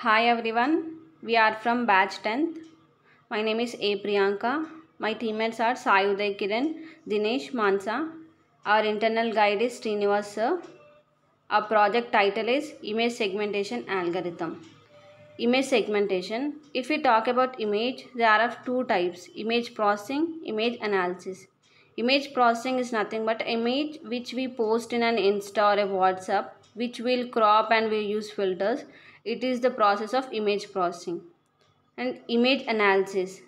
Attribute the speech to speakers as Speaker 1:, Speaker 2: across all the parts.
Speaker 1: Hi everyone, we are from batch 10th. My name is A. Priyanka. My teammates are Sayuday Kiran, Dinesh Mansa. Our internal guide is Srinivas sir. Our project title is Image Segmentation Algorithm. Image segmentation. If we talk about image, there are of two types, image processing, image analysis. Image processing is nothing but image which we post in an Insta or a WhatsApp, which will crop and we use filters it is the process of image processing. And image analysis.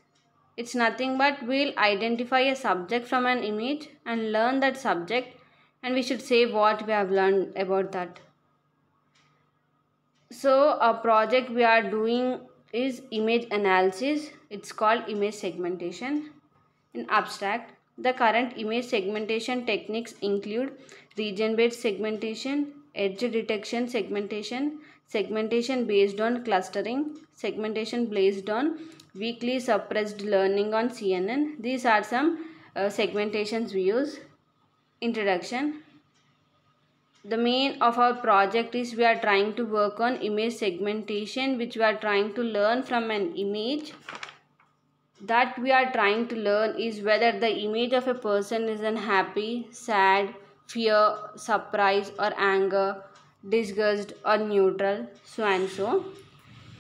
Speaker 1: It's nothing but we'll identify a subject from an image and learn that subject and we should say what we have learned about that. So a project we are doing is image analysis. It's called image segmentation. In abstract, the current image segmentation techniques include region-based segmentation, edge detection segmentation, segmentation based on clustering, segmentation based on weekly suppressed learning on CNN. These are some uh, segmentations we use. Introduction. The main of our project is we are trying to work on image segmentation which we are trying to learn from an image that we are trying to learn is whether the image of a person is unhappy, sad, fear, surprise or anger disgust or neutral so and so.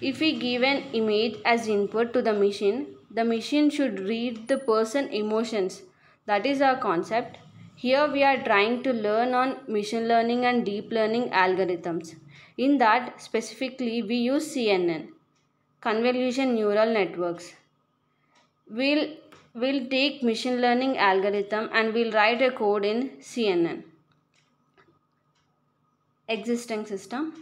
Speaker 1: If we give an image as input to the machine, the machine should read the person emotions. That is our concept. Here we are trying to learn on machine learning and deep learning algorithms. In that specifically we use CNN, convolution neural networks. We'll, we'll take machine learning algorithm and we'll write a code in CNN existing system.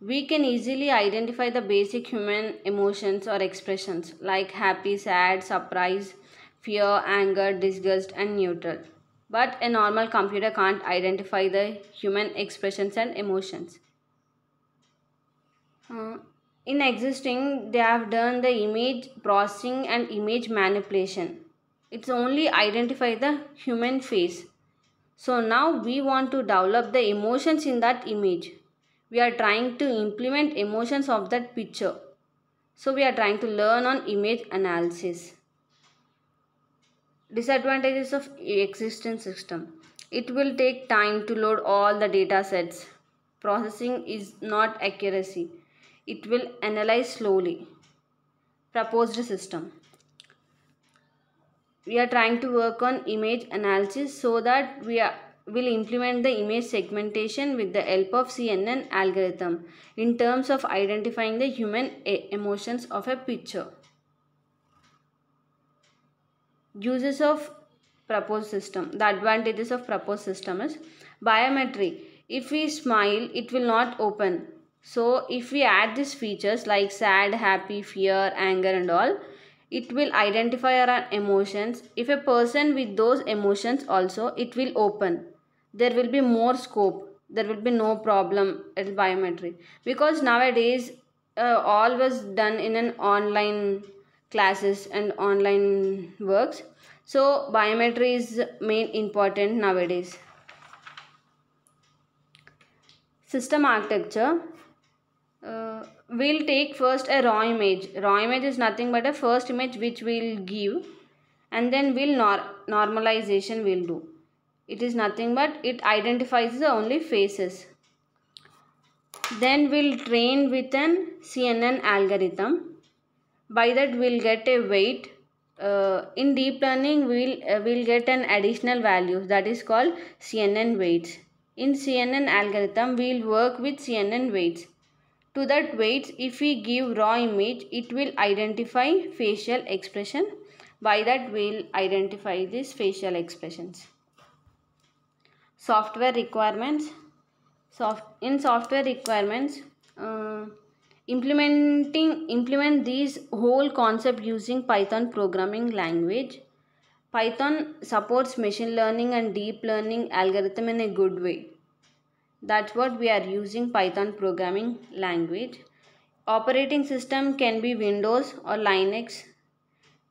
Speaker 1: We can easily identify the basic human emotions or expressions like happy, sad, surprise, fear, anger, disgust, and neutral. But a normal computer can't identify the human expressions and emotions. Uh, in existing, they have done the image processing and image manipulation. It's only identify the human face so now we want to develop the emotions in that image. We are trying to implement emotions of that picture. So we are trying to learn on image analysis. Disadvantages of existing system. It will take time to load all the data sets. Processing is not accuracy. It will analyze slowly. Proposed system we are trying to work on image analysis so that we are will implement the image segmentation with the help of CNN algorithm in terms of identifying the human eh, emotions of a picture. Uses of proposed system. The advantages of proposed system is biometry. If we smile, it will not open. So if we add these features like sad, happy, fear, anger and all, it will identify our emotions if a person with those emotions also it will open there will be more scope there will be no problem at biometric because nowadays uh, all was done in an online classes and online works so biometry is main important nowadays system architecture uh, we'll take first a raw image. Raw image is nothing but a first image which we'll give and then we'll nor normalization will do. It is nothing but it identifies the only faces. Then we'll train with an CNN algorithm. By that we'll get a weight. Uh, in deep learning we'll, uh, we'll get an additional value that is called CNN weights. In CNN algorithm we'll work with CNN weights to that weights if we give raw image it will identify facial expression by that we'll identify these facial expressions software requirements soft in software requirements uh, implementing implement these whole concept using python programming language python supports machine learning and deep learning algorithm in a good way that's what we are using Python programming language. Operating system can be Windows or Linux.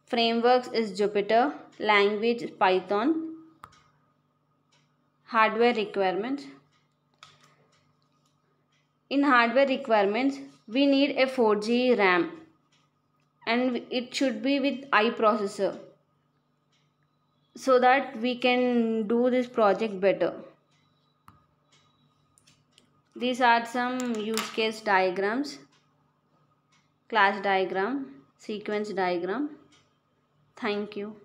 Speaker 1: Frameworks is Jupyter. Language Python. Hardware requirements. In hardware requirements, we need a 4G RAM and it should be with iProcessor so that we can do this project better. These are some use case diagrams, class diagram, sequence diagram. Thank you.